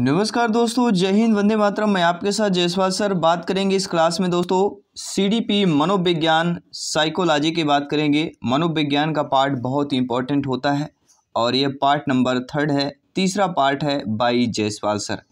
नमस्कार दोस्तों जय हिंद वंदे मातरम मैं आपके साथ जयसवाल सर बात करेंगे इस क्लास में दोस्तों सीडीपी मनोविज्ञान साइकोलॉजी की बात करेंगे मनोविज्ञान का पार्ट बहुत ही इंपॉर्टेंट होता है और ये पार्ट नंबर थर्ड है तीसरा पार्ट है बाई जयसवाल सर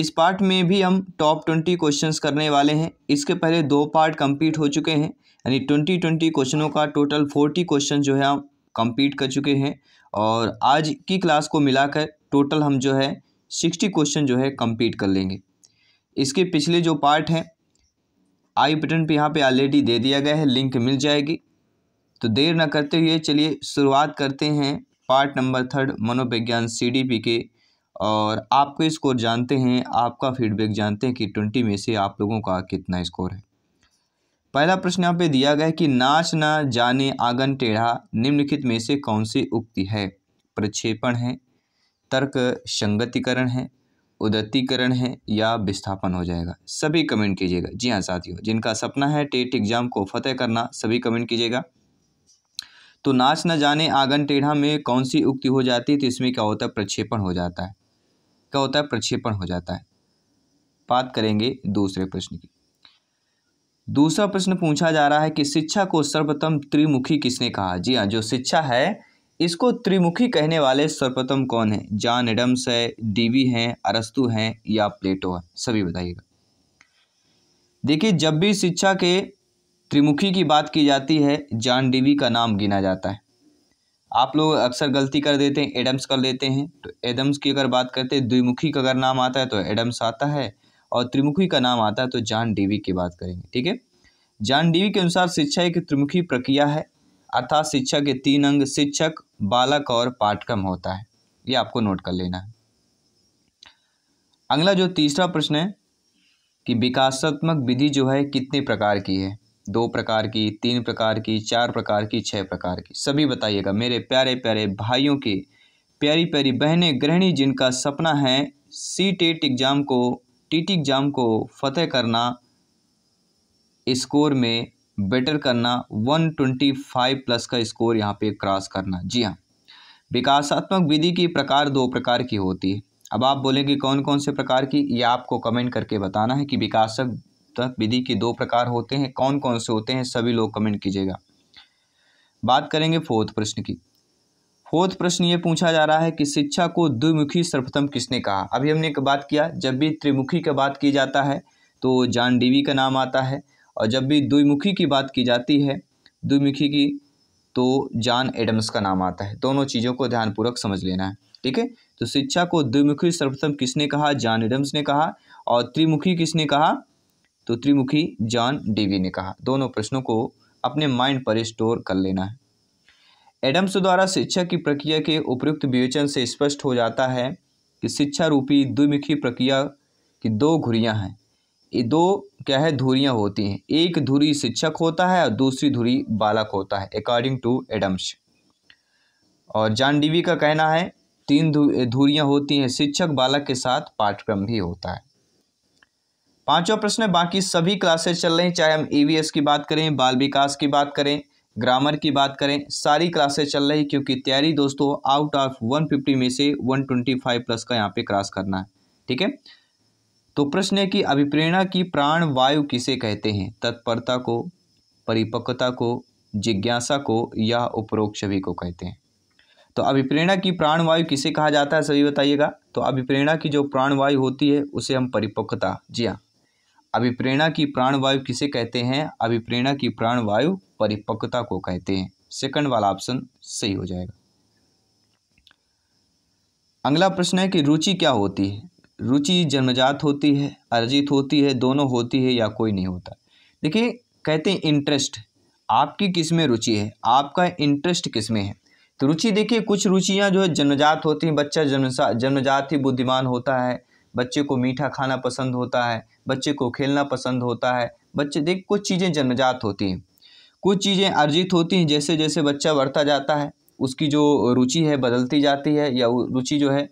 इस पार्ट में भी हम टॉप ट्वेंटी क्वेश्चंस करने वाले हैं इसके पहले दो पार्ट कम्प्लीट हो चुके हैं यानी ट्वेंटी ट्वेंटी क्वेश्चनों का टोटल फोर्टी क्वेश्चन जो है हम कम्प्लीट कर चुके हैं और आज की क्लास को मिलाकर टोटल हम जो है सिक्सटी क्वेश्चन जो है कंप्लीट कर लेंगे इसके पिछले जो पार्ट हैं आई बटन पे यहाँ पे ऑलरेडी दे दिया गया है लिंक मिल जाएगी तो देर ना करते हुए चलिए शुरुआत करते हैं पार्ट नंबर थर्ड मनोविज्ञान सी के और आपके स्कोर जानते हैं आपका फीडबैक जानते हैं कि ट्वेंटी में से आप लोगों का कितना स्कोर है पहला प्रश्न यहाँ पे दिया गया है कि नाच ना जाने आंगन टेढ़ा निम्नलिखित में से कौन सी उक्ति है प्रक्षेपण है तर्क संगतिकरण है उदत्तीकरण है या विस्थापन हो जाएगा सभी कमेंट कीजिएगा जी हाँ साथियों जिनका सपना है टेट एग्जाम को फतेह करना सभी कमेंट कीजिएगा तो नाच न जाने आंगन टेढ़ा में कौन सी उक्ति हो जाती है तो इसमें क्या होता है प्रक्षेपण हो जाता है क्या होता है प्रक्षेपण हो जाता है बात करेंगे दूसरे प्रश्न की दूसरा प्रश्न पूछा जा रहा है कि शिक्षा को सर्वप्रथम त्रिमुखी किसने कहा जी हाँ जो शिक्षा है इसको त्रिमुखी कहने वाले सर्वप्रथम कौन है जॉन एडम्स है डीवी हैं अरस्तु हैं या प्लेटो है सभी बताइएगा देखिए जब भी शिक्षा के त्रिमुखी की बात की जाती है जॉन डीवी का नाम गिना जाता है आप लोग अक्सर गलती कर देते हैं एडम्स कर लेते हैं तो एडम्स की अगर बात करते हैं द्विमुखी का अगर नाम आता है तो एडम्स आता है और त्रिमुखी का नाम आता है तो जॉन डीवी की बात करेंगे ठीक है जॉन डीवी के अनुसार शिक्षा एक त्रिमुखी प्रक्रिया है अर्थात शिक्षा के तीन अंग शिक्षक बालक और पाठ्यक्रम होता है ये आपको नोट कर लेना है अगला जो तीसरा प्रश्न है कि विकासात्मक विधि जो है कितने प्रकार की है दो प्रकार की तीन प्रकार की चार प्रकार की छः प्रकार की सभी बताइएगा मेरे प्यारे प्यारे भाइयों के प्यारी प्यारी बहनें गृहिणी जिनका सपना है सी टेट एग्ज़ाम को टी टी एग्ज़ाम को फतेह करना स्कोर में बेटर करना 125 प्लस का स्कोर यहाँ पे क्रॉस करना जी हाँ विकासात्मक विधि की प्रकार दो प्रकार की होती है अब आप बोलेंगे कौन कौन से प्रकार की ये आपको कमेंट करके बताना है कि विकासात्मक विधि के दो प्रकार होते हैं कौन कौन से होते हैं सभी लोग कमेंट कीजिएगा बात करेंगे फोर्थ प्रश्न की फोर्थ प्रश्न ये पूछा जा रहा है कि शिक्षा को द्विमुखी सर्वप्रथम किसने कहा अभी हमने बात किया जब भी त्रिमुखी का बात की जाता है तो जान डीवी का नाम आता है और जब भी द्विमुखी की बात की जाती है द्विमुखी की तो जॉन एडम्स का नाम आता है दोनों चीज़ों को ध्यानपूर्वक समझ लेना है ठीक है तो शिक्षा को द्विमुखी सर्वप्रथम किसने कहा जॉन एडम्स ने कहा और त्रिमुखी किसने कहा तो त्रिमुखी जॉन डीवी ने कहा दोनों प्रश्नों को अपने माइंड पर स्टोर कर लेना है एडम्स द्वारा शिक्षा की प्रक्रिया के उपयुक्त विवेचन से स्पष्ट हो जाता है कि शिक्षा रूपी द्विमुखी प्रक्रिया की दो घुरियाँ हैं ये दो क्या है धुरियाँ होती हैं एक धुरी शिक्षक होता है और दूसरी धुरी बालक होता है अकॉर्डिंग टू एडम्स और जान डीवी का कहना है तीन धुरियाँ होती हैं शिक्षक बालक के साथ पाठ्यक्रम भी होता है पांचवा प्रश्न है बाकी सभी क्लासेस चल रही हैं चाहे हम ईवीएस की बात करें बाल विकास की बात करें ग्रामर की बात करें सारी क्लासेस चल रही क्योंकि तैयारी दोस्तों आउट ऑफ 150 में से 125 प्लस का यहाँ पे क्रॉस करना है ठीक है तो प्रश्न है कि अभिप्रेरणा की प्राण वायु किसे कहते हैं तत्परता को परिपक्वता को जिज्ञासा को या उपरोक्त छवि को कहते हैं तो अभिप्रेरणा की प्राणवायु किसे कहा जाता है सभी बताइएगा तो अभिप्रेरणा की जो प्राणवायु होती है उसे हम परिपक्वता जी हाँ अभिप्रेरणा की प्राणवायु किसे कहते हैं अभिप्रेरणा की प्राणवायु परिपक्वता को कहते हैं सेकंड वाला ऑप्शन सही हो जाएगा अगला प्रश्न है कि रुचि क्या होती है रुचि जन्मजात होती है अर्जित होती है दोनों होती है या कोई नहीं होता देखिए कहते हैं इंटरेस्ट आपकी किस में रुचि है आपका इंटरेस्ट किस में है तो रुचि देखिए कुछ रुचियाँ जो है जन्मजात होती हैं बच्चा जन्म जन्मजात ही बुद्धिमान होता है बच्चे को मीठा खाना पसंद होता है बच्चे को खेलना पसंद होता है बच्चे देख कुछ चीज़ें जन्मजात होती हैं कुछ चीज़ें अर्जित होती हैं जैसे जैसे बच्चा बढ़ता जाता है उसकी जो रुचि है बदलती जाती है या रुचि जो है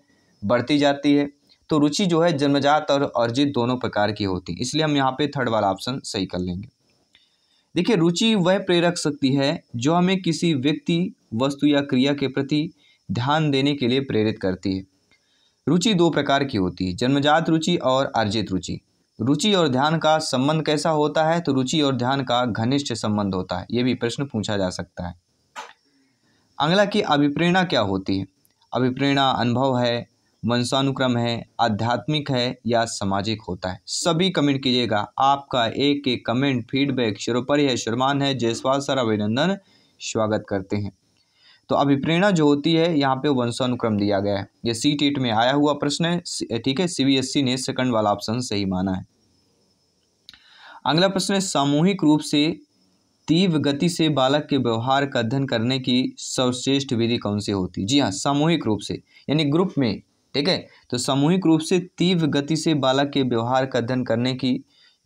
बढ़ती जाती है तो रुचि जो है जन्मजात और अर्जित दोनों प्रकार की होती है इसलिए हम यहाँ पे थर्ड वाला ऑप्शन सही कर लेंगे देखिए रुचि वह प्रेरक शक्ति है जो हमें किसी व्यक्ति वस्तु या क्रिया के प्रति ध्यान देने के लिए प्रेरित करती है रुचि दो प्रकार की होती है जन्मजात रुचि और अर्जित रुचि रुचि और ध्यान का संबंध कैसा होता है तो रुचि और ध्यान का घनिष्ठ संबंध होता है ये भी प्रश्न पूछा जा सकता है अगला की अभिप्रेरणा क्या होती है अभिप्रेरणा अनुभव है वंशानुक्रम है आध्यात्मिक है या सामाजिक होता है सभी कमेंट कीजिएगा आपका एक एक कमेंट फीडबैक शिरोपर है शिरमान है जयसवाल सर अभिनंदन स्वागत करते हैं तो अभिप्रेरणा जो होती है यहाँ पे वंशानुक्रम दिया गया है ये सी टेट e में आया हुआ प्रश्न है ठीक है सीबीएसई e ने सेकंड वाला ऑप्शन सही माना है अगला प्रश्न है सामूहिक रूप से तीव्र गति से बालक के व्यवहार का अध्ययन करने की सर्वश्रेष्ठ विधि कौन सी होती जी हाँ सामूहिक रूप से यानी ग्रुप में ठीक है तो सामूहिक रूप से तीव्र गति से बालक के व्यवहार का अध्ययन करने की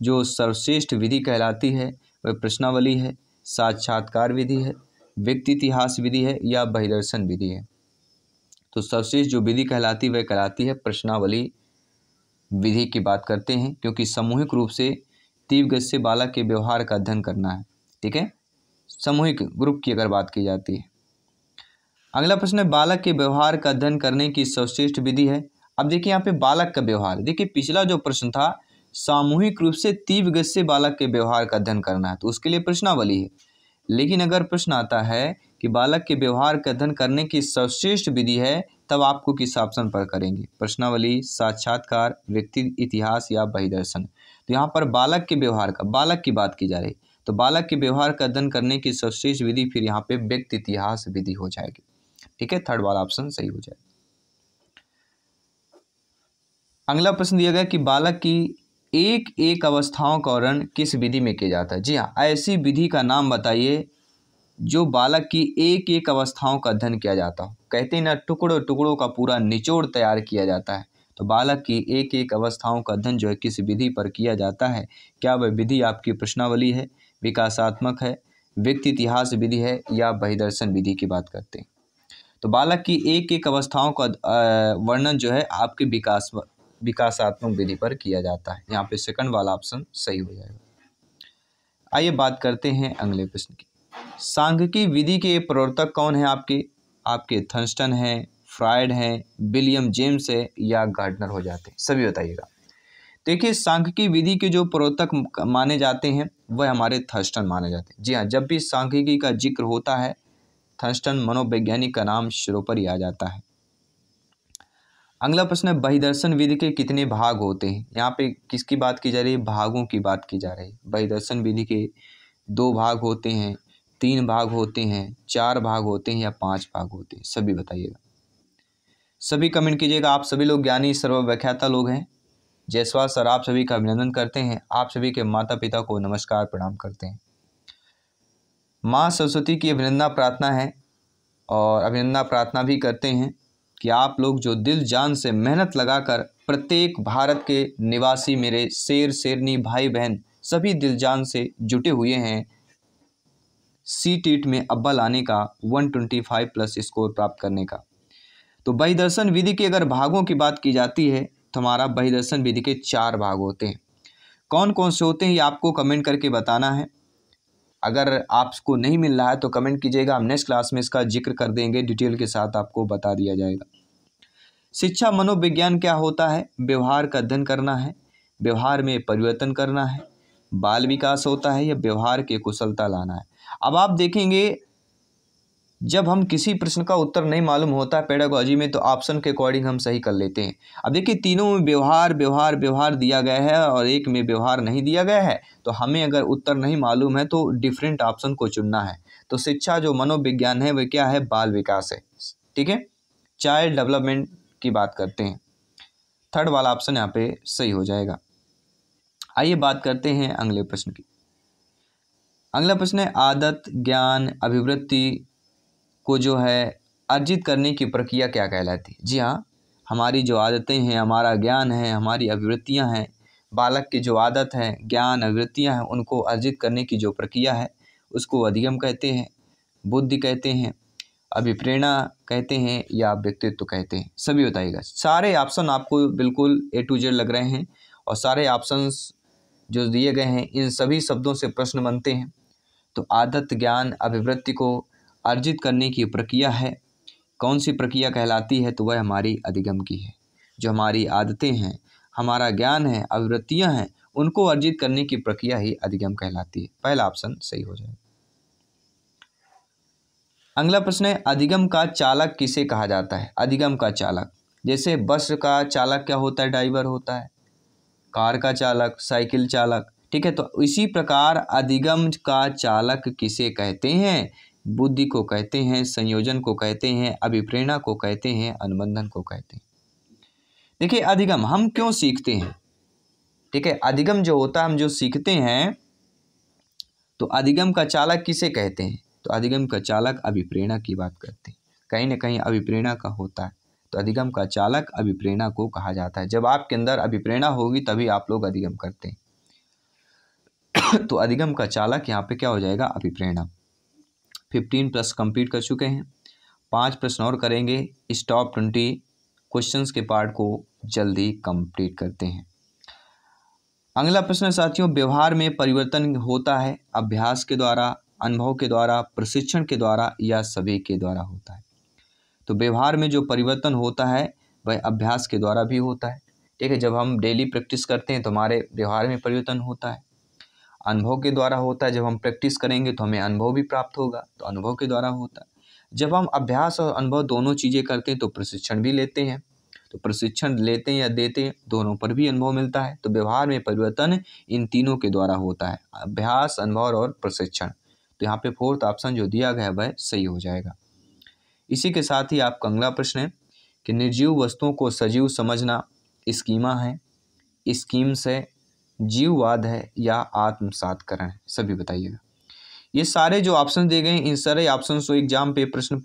जो सर्वश्रेष्ठ विधि कहलाती है वह प्रश्नावली है साक्षात्कार विधि है व्यक्ति इतिहास विधि है या बहिदर्शन विधि है तो सर्वश्रेष्ठ जो विधि कहलाती वह कहलाती है प्रश्नावली विधि की बात करते हैं क्योंकि सामूहिक रूप से तीव्र गति से बालक के व्यवहार का अध्ययन करना है ठीक है सामूहिक ग्रुप की अगर बात की जाती है अगला प्रश्न है बालक के व्यवहार का अध्ययन करने की सर्वश्रेष्ठ विधि है अब देखिए यहाँ पे बालक का व्यवहार देखिए पिछला जो प्रश्न था सामूहिक रूप से तीव्र गति से बालक के व्यवहार का अध्ययन करना है तो उसके लिए प्रश्नावली है लेकिन अगर प्रश्न आता है कि बालक के व्यवहार का अध्ययन करने की सर्वश्रेष्ठ विधि है तब आपको किस ऑप्शन पर करेंगे प्रश्नावली साक्षात्कार व्यक्ति इतिहास या बहिदर्शन तो यहाँ पर बालक के व्यवहार का बालक की बात की जा रही तो बालक के व्यवहार का अध्ययन करने की सर्वश्रेष्ठ विधि फिर यहाँ पे व्यक्ति इतिहास विधि हो जाएगी ठीक है थर्ड वाला ऑप्शन सही हो जाएगा अगला प्रश्न दिया गया कि बालक की एक एक अवस्थाओं का वर्णन किस विधि में किया जाता है जी हाँ ऐसी विधि का नाम बताइए जो बालक की एक एक अवस्थाओं का अध्ययन किया जाता हो कहते हैं ना टुकड़ों टुकड़ों का पूरा निचोड़ तैयार किया जाता है तो बालक की एक एक अवस्थाओं का अध्ययन जो है किस विधि पर किया जाता है क्या वह विधि आपकी प्रश्नावली है विकासात्मक है व्यक्ति इतिहास विधि है या बहिदर्शन विधि की बात करते हैं तो बालक की एक एक अवस्थाओं का वर्णन जो है आपके विकास विकासात्मक विधि पर किया जाता है यहाँ पे सेकंड वाला ऑप्शन सही हो जाएगा आइए बात करते हैं अगले प्रश्न की सांघिकी विधि के प्रवर्तक कौन है आपके आपके थर्स्टन हैं फ्रायड हैं विलियम जेम्स है या गार्डनर हो जाते हैं सभी बताइएगा देखिए सांख्यिकी विधि के जो प्रवर्तक माने जाते हैं वह हमारे थर्स्टन माने जाते हैं जी हाँ जब भी सांख्यिकी का जिक्र होता है थर्स्टन मनोवैज्ञानिक का नाम शुरू पर आ जाता है अगला प्रश्न है बहिदर्शन विधि के कितने भाग होते हैं यहाँ पे किसकी बात की जा रही है भागों की बात की जा रही है बहिदर्शन विधि के दो भाग होते हैं तीन भाग होते हैं चार भाग होते हैं या पांच भाग होते हैं सभी बताइएगा सभी कमेंट कीजिएगा आप सभी लोग ज्ञानी सर्वव्याख्याता लोग हैं जयसवाल सर आप सभी का अभिनंदन करते हैं आप सभी के माता पिता को नमस्कार प्रणाम करते हैं माँ सरस्वती की अभिनंदना प्रार्थना है और अभिनंदना प्रार्थना भी करते हैं कि आप लोग जो दिल जान से मेहनत लगाकर प्रत्येक भारत के निवासी मेरे शेर शेरनी भाई बहन सभी दिल जान से जुटे हुए हैं सी टीट में अब्बल आने का 125 प्लस स्कोर प्राप्त करने का तो बहिदर्शन विधि के अगर भागों की बात की जाती है तो हमारा बहिदर्शन विधि के चार भाग होते हैं कौन कौन से होते हैं ये आपको कमेंट करके बताना है अगर आपको नहीं मिल रहा है तो कमेंट कीजिएगा हम नेक्स्ट क्लास में इसका जिक्र कर देंगे डिटेल के साथ आपको बता दिया जाएगा शिक्षा मनोविज्ञान क्या होता है व्यवहार का अध्ययन करना है व्यवहार में परिवर्तन करना है बाल विकास होता है या व्यवहार के कुशलता लाना है अब आप देखेंगे जब हम किसी प्रश्न का उत्तर नहीं मालूम होता है पेडागोजी में तो ऑप्शन के अकॉर्डिंग हम सही कर लेते हैं अब देखिए तीनों में व्यवहार व्यवहार व्यवहार दिया गया है और एक में व्यवहार नहीं दिया गया है तो हमें अगर उत्तर नहीं मालूम है तो डिफरेंट ऑप्शन को चुनना है तो शिक्षा जो मनोविज्ञान है वह क्या है बाल विकास है ठीक है चाइल्ड डेवलपमेंट की बात करते हैं थर्ड वाला ऑप्शन यहाँ पे सही हो जाएगा आइए बात करते हैं अगले प्रश्न की अगला प्रश्न है आदत ज्ञान अभिवृत्ति को जो है अर्जित करने की प्रक्रिया क्या कहलाती है जी हाँ हमारी जो आदतें हैं हमारा ज्ञान है हमारी अभिवृत्तियाँ हैं बालक की जो आदत है ज्ञान अभिवृत्तियाँ हैं उनको अर्जित करने की जो प्रक्रिया है उसको अधिगम कहते हैं बुद्धि कहते हैं अभिप्रेरणा कहते हैं या व्यक्तित्व तो कहते हैं सभी बताइएगा सारे ऑप्शन आपको बिल्कुल ए टू जेड लग रहे हैं और सारे ऑप्शन जो दिए गए हैं इन सभी शब्दों से प्रश्न बनते हैं तो आदत ज्ञान अभिवृत्ति को अर्जित करने की प्रक्रिया है कौन सी प्रक्रिया कहलाती है तो वह हमारी अधिगम की है जो हमारी आदतें हैं हमारा ज्ञान है अभिवृत्तियाँ हैं उनको अर्जित करने की प्रक्रिया ही अधिगम कहलाती है पहला ऑप्शन सही हो जाएगा अगला प्रश्न है अधिगम का चालक किसे कहा जाता है अधिगम का चालक जैसे बस का चालक क्या होता है ड्राइवर होता है कार का चालक साइकिल चालक ठीक है तो इसी प्रकार अधिगम का चालक किसे कहते हैं बुद्धि को कहते हैं संयोजन को कहते हैं अभिप्रेरणा को कहते हैं अनुबंधन को कहते हैं देखिए अधिगम हम क्यों सीखते हैं ठीक है अधिगम जो होता है हम जो सीखते हैं तो अधिगम का चालक किसे कहते हैं तो अधिगम का चालक अभिप्रेरणा की बात करते हैं कहीं ना कहीं अभिप्रेरणा का होता है तो अधिगम का चालक अभिप्रेरणा को कहा जाता है जब आपके अंदर अभिप्रेरणा होगी तभी आप लोग अधिगम करते हैं तो अधिगम का चालक यहाँ पे क्या हो जाएगा अभिप्रेरणा फिफ्टीन प्लस कंप्लीट कर चुके हैं पांच प्रश्न और करेंगे इस टॉप ट्वेंटी क्वेश्चंस के पार्ट को जल्दी कंप्लीट करते हैं अगला प्रश्न साथियों व्यवहार में परिवर्तन होता है अभ्यास के द्वारा अनुभव के द्वारा प्रशिक्षण के द्वारा या सभी के द्वारा होता है तो व्यवहार में जो परिवर्तन होता है वह अभ्यास के द्वारा भी होता है ठीक है जब हम डेली प्रैक्टिस करते हैं तो हमारे व्यवहार में परिवर्तन होता है अनुभव के द्वारा होता है जब हम प्रैक्टिस करेंगे तो हमें अनुभव भी प्राप्त होगा तो अनुभव के द्वारा होता है जब हम अभ्यास और अनुभव दोनों चीज़ें करते हैं तो प्रशिक्षण भी लेते हैं तो प्रशिक्षण लेते हैं या देते हैं दोनों पर भी अनुभव मिलता है तो व्यवहार में परिवर्तन इन तीनों के द्वारा होता है अभ्यास अनुभव और प्रशिक्षण तो यहाँ पे फोर्थ ऑप्शन जो दिया गया है वह सही हो जाएगा इसी के साथ ही आपका अगला प्रश्न है कि निर्जीव वस्तुओं को सजीव समझना स्कीमा है स्कीम्स है जीववाद है या आत्मसातकरण है सभी बताइएगा ये सारे जो ऑप्शन दिए गए इन सारे ऑप्शन को एग्जाम पे प्रश्न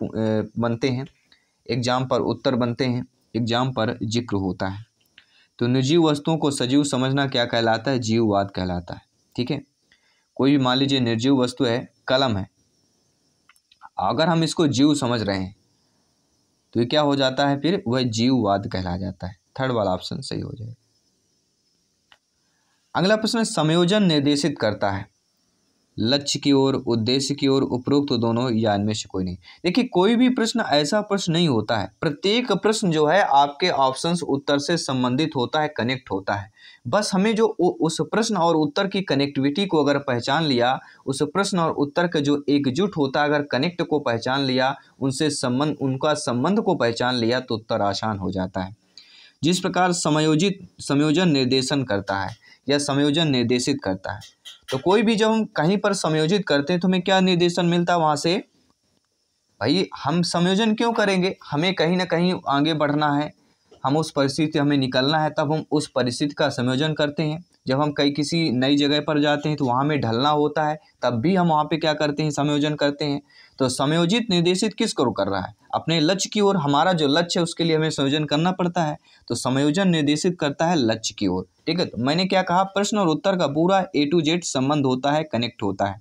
बनते हैं एग्जाम पर उत्तर बनते हैं एग्जाम पर जिक्र होता है तो निर्जीव वस्तुओं को सजीव समझना क्या कहलाता है जीववाद कहलाता है ठीक है कोई भी मान लीजिए निर्जीव वस्तु है कलम है अगर हम इसको जीव समझ रहे हैं तो ये क्या हो जाता है फिर वह जीववाद कहला जाता है थर्ड वाला ऑप्शन सही हो जाएगा अगला प्रश्न समयोजन निर्देशित करता है लक्ष्य की ओर उद्देश्य की ओर उपरोक्त तो दोनों या इनमें से कोई नहीं देखिए कोई भी प्रश्न ऐसा प्रश्न नहीं होता है प्रत्येक प्रश्न जो है आपके ऑप्शंस उत्तर से संबंधित होता है कनेक्ट होता है बस हमें जो उस प्रश्न और उत्तर की कनेक्टिविटी को अगर पहचान लिया उस प्रश्न और उत्तर का जो एकजुट होता अगर कनेक्ट को पहचान लिया उनसे संबंध उनका संबंध को पहचान लिया तो उत्तर आसान हो जाता है जिस प्रकार समयोजित संयोजन निर्देशन करता है या संयोजन निर्देशित करता है तो कोई भी जब हम कहीं पर संयोजित करते हैं तो हमें क्या निर्देशन मिलता है वहाँ से भाई हम संयोजन क्यों करेंगे हमें कहीं ना कहीं आगे बढ़ना है हम उस परिस्थिति हमें निकलना है तब हम उस परिस्थिति का संयोजन करते हैं जब हम कई किसी नई जगह पर जाते हैं तो वहाँ में ढलना होता है तब भी हम वहाँ पे क्या करते हैं संयोजन करते हैं तो समयोजित निर्देशित किस को कर रहा है अपने लक्ष्य की ओर हमारा जो लक्ष्य है उसके लिए हमें संयोजन करना पड़ता है तो समयोजन निर्देशित करता है लक्ष्य की ओर ठीक है तो मैंने क्या कहा प्रश्न और उत्तर का पूरा ए टू जेड संबंध होता है कनेक्ट होता है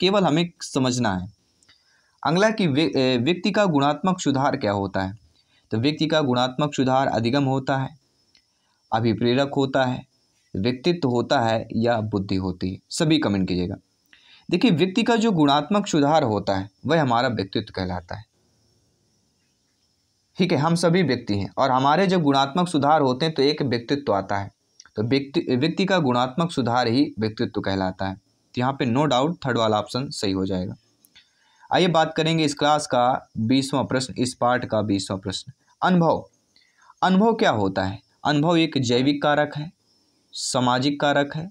केवल हमें समझना है अगला कि व्यक्ति का गुणात्मक सुधार क्या होता है तो व्यक्ति का गुणात्मक सुधार अधिगम होता है अभिप्रेरक होता है व्यक्तित्व होता है या बुद्धि होती है सभी कमेंट कीजिएगा देखिए व्यक्ति का जो गुणात्मक सुधार होता है वह हमारा व्यक्तित्व कहलाता है ठीक है हम सभी व्यक्ति हैं और हमारे जब गुणात्मक सुधार होते हैं तो एक व्यक्तित्व आता है तो व्यक्ति व्यक्ति का गुणात्मक सुधार ही व्यक्तित्व कहलाता है तो यहाँ पे नो डाउट थर्ड वाला ऑप्शन सही हो जाएगा आइए बात करेंगे इस क्लास का बीसवा प्रश्न इस पार्ट का बीसवा प्रश्न अनुभव अनुभव क्या होता है अनुभव एक जैविक कारक है सामाजिक कारक है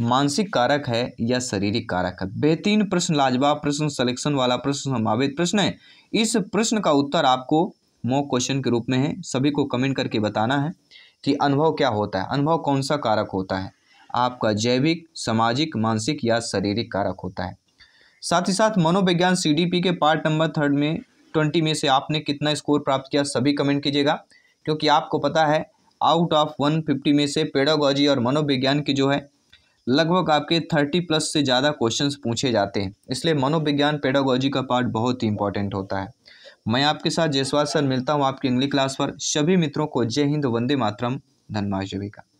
मानसिक कारक है या शारीरिक कारक है बेहतरीन प्रश्न लाजवाब प्रश्न सिलेक्शन वाला प्रश्न संभावित प्रश्न है इस प्रश्न का उत्तर आपको मॉक क्वेश्चन के रूप में है सभी को कमेंट करके बताना है कि अनुभव क्या होता है अनुभव कौन सा कारक होता है आपका जैविक सामाजिक मानसिक या शारीरिक कारक होता है साथ ही साथ मनोविज्ञान सी के पार्ट नंबर थर्ड में ट्वेंटी में से आपने कितना स्कोर प्राप्त किया सभी कमेंट कीजिएगा क्योंकि आपको पता है आउट ऑफ वन फिफ्टी में से पेडोगॉजी और मनोविज्ञान की जो है लगभग आपके थर्टी प्लस से ज़्यादा क्वेश्चंस पूछे जाते हैं इसलिए मनोविज्ञान पेडागोजी का पार्ट बहुत ही इंपॉर्टेंट होता है मैं आपके साथ जयसवाल सर मिलता हूँ आपकी इंग्लिश क्लास पर सभी मित्रों को जय हिंद वंदे मातरम धन्यवाद का